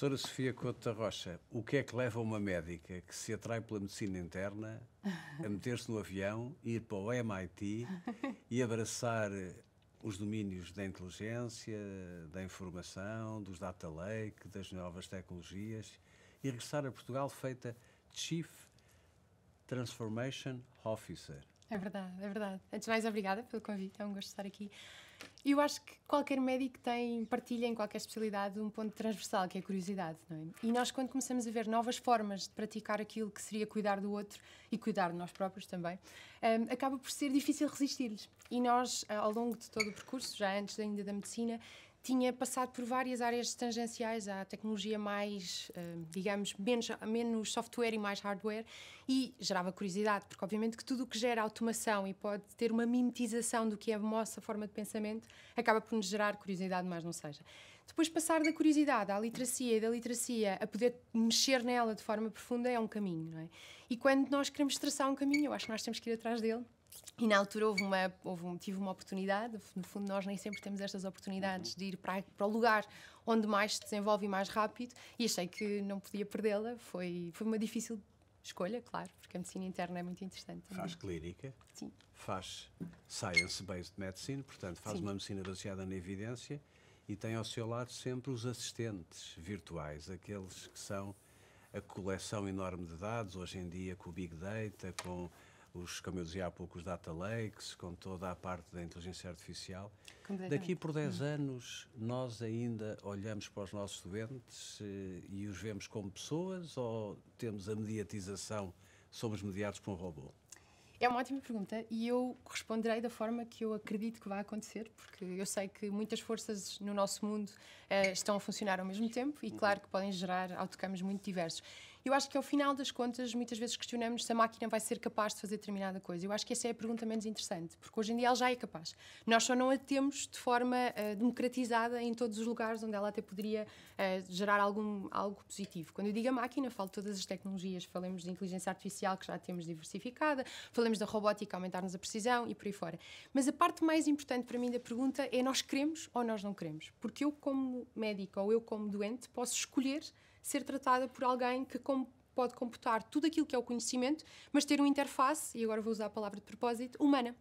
Professora Sofia Couto da Rocha, o que é que leva uma médica que se atrai pela medicina interna a meter-se no avião, ir para o MIT e abraçar os domínios da inteligência, da informação, dos data lake, das novas tecnologias e regressar a Portugal feita Chief Transformation Officer? É verdade, é verdade. Antes mais, obrigada pelo convite, é um gosto estar aqui. E eu acho que qualquer médico tem, partilha em qualquer especialidade um ponto transversal, que é a curiosidade, não é? E nós, quando começamos a ver novas formas de praticar aquilo que seria cuidar do outro e cuidar de nós próprios também, um, acaba por ser difícil resistir-lhes. E nós, eh, ao longo de todo o percurso, já antes ainda da medicina, tinha passado por várias áreas tangenciais à tecnologia mais, eh, digamos, menos, menos software e mais hardware e gerava curiosidade, porque obviamente que tudo o que gera automação e pode ter uma mimetização do que é a nossa forma de pensamento acaba por nos gerar curiosidade, mas não seja. Depois passar da curiosidade à literacia e da literacia a poder mexer nela de forma profunda é um caminho, não é? E quando nós queremos traçar um caminho, eu acho que nós temos que ir atrás dele e na altura houve uma, houve um, tive uma oportunidade, no fundo nós nem sempre temos estas oportunidades de ir para, para o lugar onde mais se desenvolve e mais rápido, e achei que não podia perdê-la, foi, foi uma difícil escolha, claro, porque a medicina interna é muito interessante. Também. Faz clínica, Sim. faz science-based medicine, portanto faz Sim. uma medicina baseada na evidência, e tem ao seu lado sempre os assistentes virtuais, aqueles que são a coleção enorme de dados, hoje em dia com o Big Data, com os, como eu dizia há pouco, os data lakes, com toda a parte da inteligência artificial. Daqui por 10 hum. anos, nós ainda olhamos para os nossos doentes eh, e os vemos como pessoas ou temos a mediatização, somos mediados por um robô? É uma ótima pergunta e eu responderei da forma que eu acredito que vai acontecer, porque eu sei que muitas forças no nosso mundo uh, estão a funcionar ao mesmo tempo e, claro, que podem gerar outcomes muito diversos. Eu acho que ao final das contas, muitas vezes questionamos se a máquina vai ser capaz de fazer determinada coisa. Eu acho que essa é a pergunta menos interessante, porque hoje em dia ela já é capaz. Nós só não a temos de forma uh, democratizada em todos os lugares onde ela até poderia uh, gerar algum, algo positivo. Quando eu digo a máquina, falo de todas as tecnologias. Falamos de inteligência artificial, que já temos diversificada, falamos da robótica, aumentar-nos a precisão e por aí fora. Mas a parte mais importante para mim da pergunta é nós queremos ou nós não queremos. Porque eu, como médico ou eu, como doente, posso escolher ser tratada por alguém que com, pode computar tudo aquilo que é o conhecimento, mas ter uma interface, e agora vou usar a palavra de propósito, humana.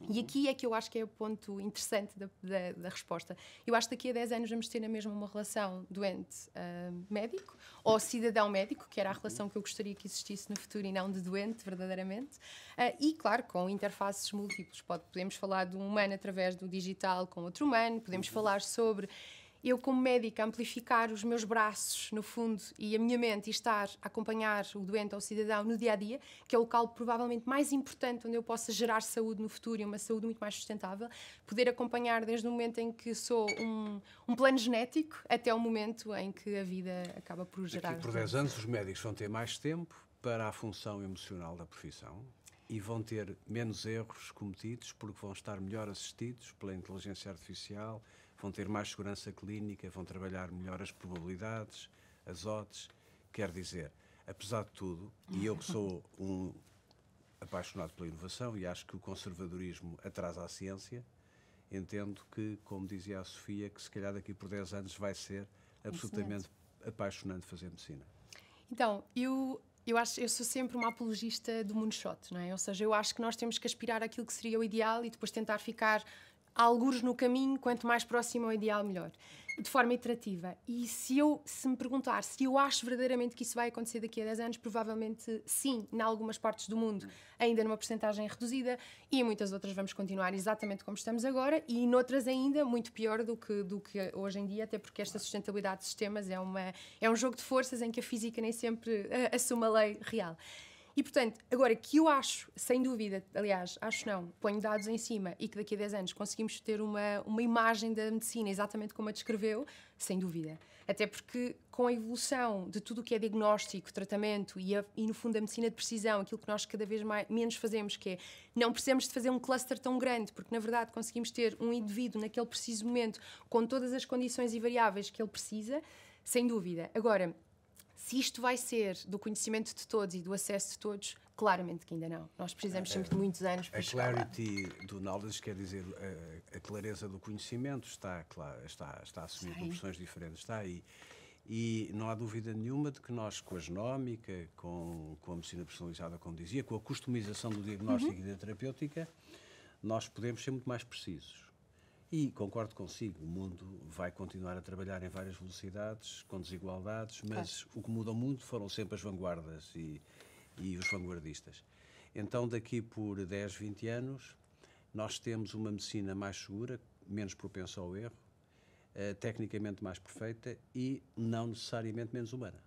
Uhum. E aqui é que eu acho que é o ponto interessante da, da, da, resposta. Eu acho que daqui a 10 anos vamos ter na mesma uma relação doente-médico ah, uh, ou cidadão-médico, que era a uhum. relação que eu gostaria que existisse no futuro e não de doente, verdadeiramente. Uh, e, claro, com interfaces múltiplas. Pode, podemos falar de um humano através do digital com outro humano, podemos uhum. falar sobre eu, como médica, amplificar os meus braços, no fundo, e a minha mente, e estar a acompanhar o doente ou o cidadão no dia a dia, que é o local provavelmente mais importante onde eu possa gerar saúde no futuro e uma saúde muito mais sustentável, poder acompanhar desde o momento em que sou um, um plano genético até o momento em que a vida acaba por gerar. Daqui por 10 anos, os médicos vão ter mais tempo para a função emocional da profissão e vão ter menos erros cometidos porque vão estar melhor assistidos pela inteligência artificial vão ter mais segurança clínica, vão trabalhar melhor as probabilidades, as odds. Quer dizer, apesar de tudo, e eu que sou um apaixonado pela inovação e acho que o conservadorismo atrasa a ciência, entendo que, como dizia a Sofia, que se calhar daqui por 10 anos vai ser absolutamente apaixonante fazer medicina. Então, eu eu acho eu sou sempre uma apologista do moonshot, não é? Ou seja, eu acho que nós temos que aspirar àquilo que seria o ideal e depois tentar ficar algures no caminho, quanto mais próximo ao ideal, melhor. De forma iterativa. E se eu se me perguntar se eu acho verdadeiramente que isso vai acontecer daqui a 10 anos, provavelmente sim, em algumas partes do mundo, ainda numa porcentagem reduzida, e em muitas outras vamos continuar exatamente como estamos agora, e em outras ainda muito pior do que, do que hoje em dia, até porque esta sustentabilidade de sistemas é, uma, é um jogo de forças em que a física nem sempre uh, assume a lei real. E portanto, agora que eu acho, sem dúvida, aliás, acho não, ponho dados em cima e que daqui a 10 anos conseguimos ter uma, uma imagem da medicina exatamente como a descreveu, sem dúvida. Até porque com a evolução de tudo o que é diagnóstico, tratamento e, a, e no fundo a medicina de precisão, aquilo que nós cada vez mais, menos fazemos, que é não precisamos de fazer um cluster tão grande, porque na verdade conseguimos ter um indivíduo naquele preciso momento com todas as condições e variáveis que ele precisa, sem dúvida. Agora, se isto vai ser do conhecimento de todos e do acesso de todos, claramente que ainda não. Nós precisamos sempre de muitos anos para A clarity do knowledge quer dizer a, eh, a, clareza do conhecimento está, está, está a assumir proporções diferentes, está aí. E não há dúvida nenhuma de que nós, com a genómica, com, com a medicina personalizada, como dizia, com a customização do diagnóstico uhum. e da terapêutica, nós podemos ser muito mais precisos. E concordo consigo, o mundo vai continuar a trabalhar em várias velocidades, com desigualdades, mas claro. o que mudou o mundo foram sempre as vanguardas e, e os vanguardistas. Então, daqui por 10, 20 anos, nós temos uma medicina mais segura, menos propensa ao erro, uh, tecnicamente mais perfeita e não necessariamente menos humana.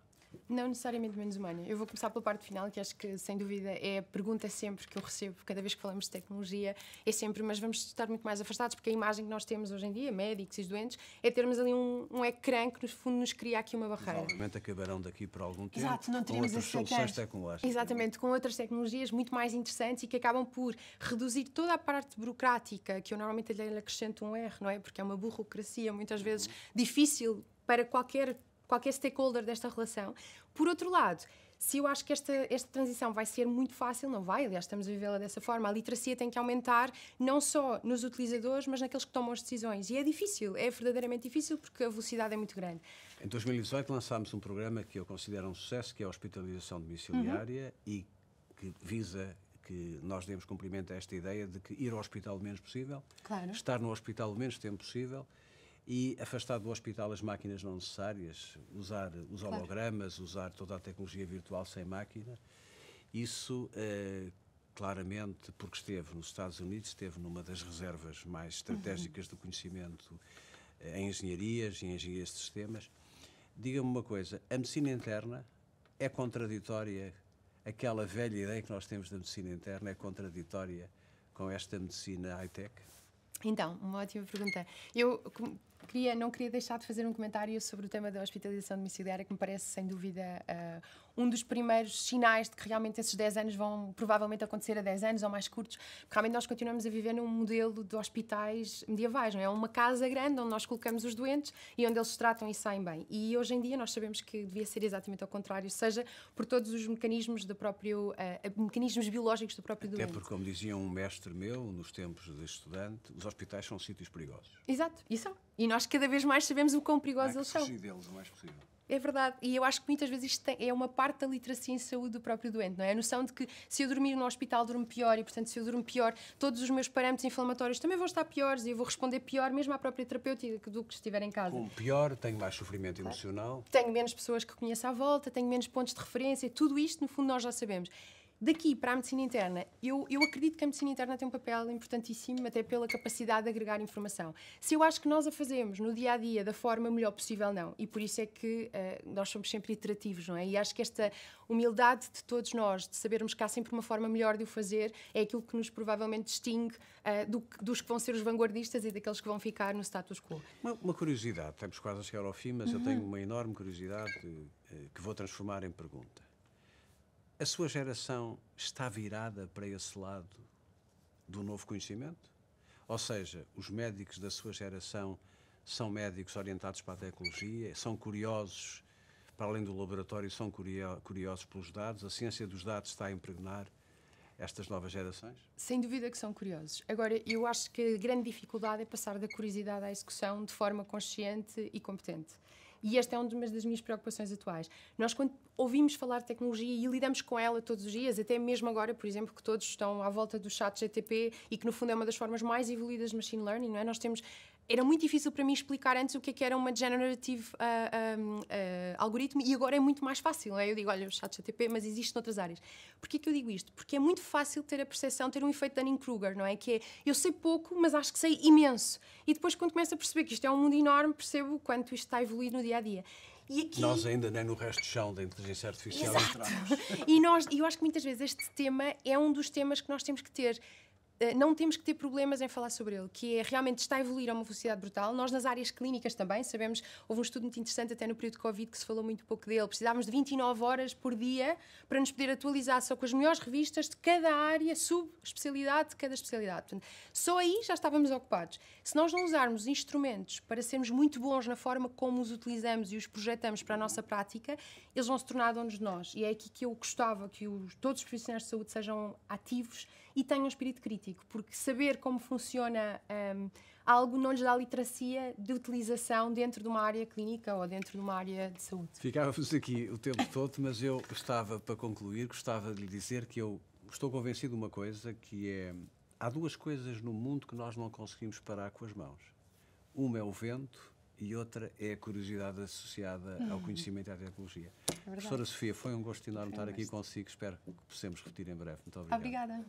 Não necessariamente menos humana. Eu vou começar pela parte final, que acho que, sem dúvida, é a pergunta sempre que eu recebo, cada vez que falamos de tecnologia, é sempre, mas vamos estar muito mais afastados, porque a imagem que nós temos hoje em dia, médicos e doentes, é termos ali um, um ecrã que, no fundo, nos cria aqui uma barreira. Provavelmente acabarão daqui por algum tempo Exato, não teríamos com outras soluções tecnológicas. Exatamente, com outras tecnologias muito mais interessantes e que acabam por reduzir toda a parte burocrática, que eu normalmente lhe acrescento um R, não é? Porque é uma burocracia muitas vezes difícil para qualquer qualquer stakeholder desta relação. Por outro lado, se eu acho que esta, esta transição vai ser muito fácil, não vai, aliás, estamos a vivê-la dessa forma. A literacia tem que aumentar, não só nos utilizadores, mas naqueles que tomam as decisões. E é difícil, é verdadeiramente difícil, porque a velocidade é muito grande. Em 2018 lançámos um programa que eu considero um sucesso, que é a hospitalização domiciliária uhum. e que visa que nós demos cumprimento a esta ideia de que ir ao hospital o menos possível, claro. estar no hospital o menos tempo possível e afastar do hospital as máquinas não necessárias, usar os claro. hologramas, usar toda a tecnologia virtual sem máquina. Isso uh, claramente, porque esteve nos Estados Unidos, esteve numa das reservas mais uhum. estratégicas uhum. do conhecimento eh, em engenharias e em engenharia de sistemas. Diga-me uma coisa, a medicina interna é contraditória, aquela velha ideia que nós temos da medicina interna é contraditória com esta medicina high-tech? Então, uma ótima pergunta. Eu Queria, não queria deixar de fazer um comentário sobre o tema da hospitalização domiciliária, que me parece, sem dúvida, uh, um dos primeiros sinais de que realmente esses 10 anos vão provavelmente acontecer a 10 anos ou mais curtos, porque realmente nós continuamos a viver num modelo de hospitais medievais, não é? é? Uma casa grande onde nós colocamos os doentes e onde eles se tratam e saem bem. E hoje em dia nós sabemos que devia ser exatamente ao contrário, seja por todos os mecanismos do próprio, uh, mecanismos biológicos do próprio Até doente. Até porque, como dizia um mestre meu, nos tempos de estudante, os hospitais são sítios perigosos. Exato, e são. E nós nós cada vez mais sabemos o quão perigosos eles são. deles o mais possível. É verdade, e eu acho que muitas vezes isto tem, é uma parte da literacia em saúde do próprio doente, não é? A noção de que se eu dormir no hospital, durmo pior, e portanto, se eu durmo pior, todos os meus parâmetros inflamatórios também vão estar piores e eu vou responder pior, mesmo à própria terapêutica, do que estiver em casa. Com pior, tenho mais sofrimento emocional. Tenho menos pessoas que conheço à volta, tenho menos pontos de referência, tudo isto, no fundo, nós já sabemos. Daqui para a medicina interna, eu, eu acredito que a medicina interna tem um papel importantíssimo, até pela capacidade de agregar informação. Se eu acho que nós a fazemos no dia a dia da forma melhor possível, não. E por isso é que uh, nós somos sempre iterativos, não é? E acho que esta humildade de todos nós, de sabermos que há sempre uma forma melhor de o fazer, é aquilo que nos provavelmente distingue uh, do, dos que vão ser os vanguardistas e daqueles que vão ficar no status quo. Uma, uma curiosidade, estamos quase a chegar ao fim, mas uhum. eu tenho uma enorme curiosidade eh, que vou transformar em pergunta. A sua geração está virada para esse lado do novo conhecimento? Ou seja, os médicos da sua geração são médicos orientados para a tecnologia, são curiosos, para além do laboratório, são curiosos pelos dados, a ciência dos dados está a impregnar estas novas gerações? Sem dúvida que são curiosos. Agora, eu acho que a grande dificuldade é passar da curiosidade à execução de forma consciente e competente. E esta é uma das minhas preocupações atuais. Nós, quando ouvimos falar de tecnologia e lidamos com ela todos os dias, até mesmo agora, por exemplo, que todos estão à volta do chat GTP e que, no fundo, é uma das formas mais evoluídas de machine learning, não é? Nós temos era muito difícil para mim explicar antes o que, é que era uma generative uh, uh, algoritmo e agora é muito mais fácil. Né? Eu digo, olha, o chat GTP, mas existe noutras áreas. Porquê que eu digo isto? Porque é muito fácil ter a percepção, ter um efeito Dunning-Kruger, não é? Que é, eu sei pouco, mas acho que sei imenso. E depois quando começo a perceber que isto é um mundo enorme, percebo quanto isto está a evoluir no dia-a-dia. E Aqui... Nós ainda nem no resto do chão da inteligência artificial Exato. entramos. E nós, eu acho que muitas vezes este tema é um dos temas que nós temos que ter eh, não temos que ter problemas em falar sobre ele, que é, realmente está a evoluir a uma velocidade brutal. Nós, nas áreas clínicas também, sabemos, houve um estudo muito interessante até no período de Covid que se falou muito pouco dele. Precisávamos de 29 horas por dia para nos poder atualizar só com as melhores revistas de cada área, subespecialidade de cada especialidade. Portanto, só aí já estávamos ocupados. Se nós não usarmos instrumentos para sermos muito bons na forma como os utilizamos e os projetamos para a nossa prática, eles vão se tornar donos de nós. E é aqui que eu gostava que os, todos os profissionais de saúde sejam ativos e tenham um espírito crítico, porque saber como funciona um, algo não lhes dá literacia de utilização dentro de uma área clínica ou dentro de uma área de saúde. Ficávamos aqui o tempo todo, mas eu estava para concluir, gostava de lhe dizer que eu estou convencido de uma coisa que é há duas coisas no mundo que nós não conseguimos parar com as mãos. Uma é o vento e outra é a curiosidade associada ao uhum. conhecimento e à tecnologia. É Professora Sofia, foi um gosto enorme é estar aqui consigo. Espero que possamos repetir em breve. Muito Obrigada.